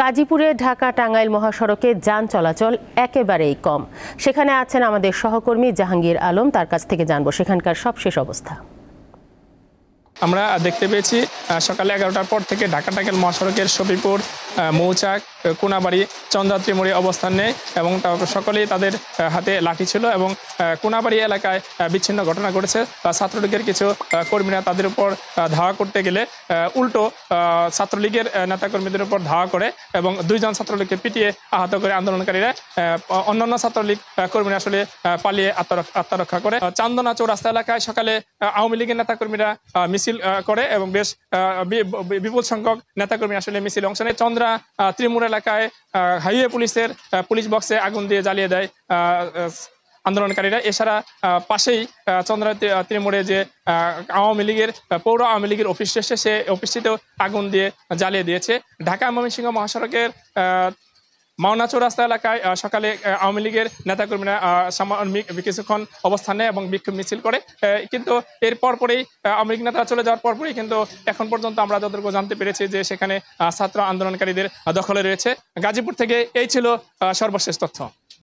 গাজীপুরে ঢাকা টাঙ্গাইল মহাসড়কে যান চলাচল একেবারেই কম সেখানে আছেন আমাদের সহকর্মী জাহাঙ্গীর আলম তার কাছ থেকে জানবো সেখানকার সবশেষ অবস্থা আমরা দেখতে পেয়েছি সকালে এগারোটার পর থেকে ঢাকা টাঙ্গাইল মহাসড়কের সফিপুর মৌচাক কোনাবাড়ি চন্দ্রাত্রী মোড়ে অবস্থান নেয় এবং সকলেই তাদের হাতে লাঠি ছিল এবং কোনাবাড়ি এলাকায় বিচ্ছিন্ন ঘটনা ঘটেছে ছাত্রলীগের কিছু কর্মীরা তাদের উপর ধাওয়া করতে গেলে উল্টো ছাত্রলীগের নেতাকর্মীদের উপর ধাওয়া করে এবং দুইজন ছাত্রলীগকে পিটিয়ে আহত করে আন্দোলনকারীরা অন্যান্য ছাত্রলীগ কর্মীরা আসলে পালিয়ে আত্মরক্ষা করে চান্দনা চৌরাস্তা এলাকায় সকালে আওয়ামী লীগের নেতাকর্মীরা মিছিল করে এবং বেশ বিপুল সংখ্যক নেতাকর্মী আসলে মিছিল অংশ নেয় চন্দ্র তারা ত্রিমুর এলাকায় হাইওয়ে পুলিশের পুলিশ বক্সে আগুন দিয়ে জ্বালিয়ে দেয় আন্দোলনকারীরা এছাড়া পাশেই চন্দ্র ত্রিমুরে যে আওয়ামী লীগের পৌর আওয়ামী লীগের অফিস এসে সে অফিসটিতেও আগুন দিয়ে জ্বালিয়ে দিয়েছে ঢাকা ময়মনসিংহ মহাসড়কের মাওনা রাস্তা এলাকায় সকালে আওয়ামী লীগের নেতাকর্মীরা কিছুক্ষণ অবস্থানে এবং বিক্ষোভ মিছিল করে কিন্তু এর পরপরেই আওয়ামী লীগ নেতারা চলে যাওয়ার পরপরই কিন্তু এখন পর্যন্ত আমরা যতটুকু জানতে পেরেছি যে সেখানে ছাত্র আন্দোলনকারীদের দখলে রয়েছে গাজীপুর থেকে এই ছিল সর্বশেষ তথ্য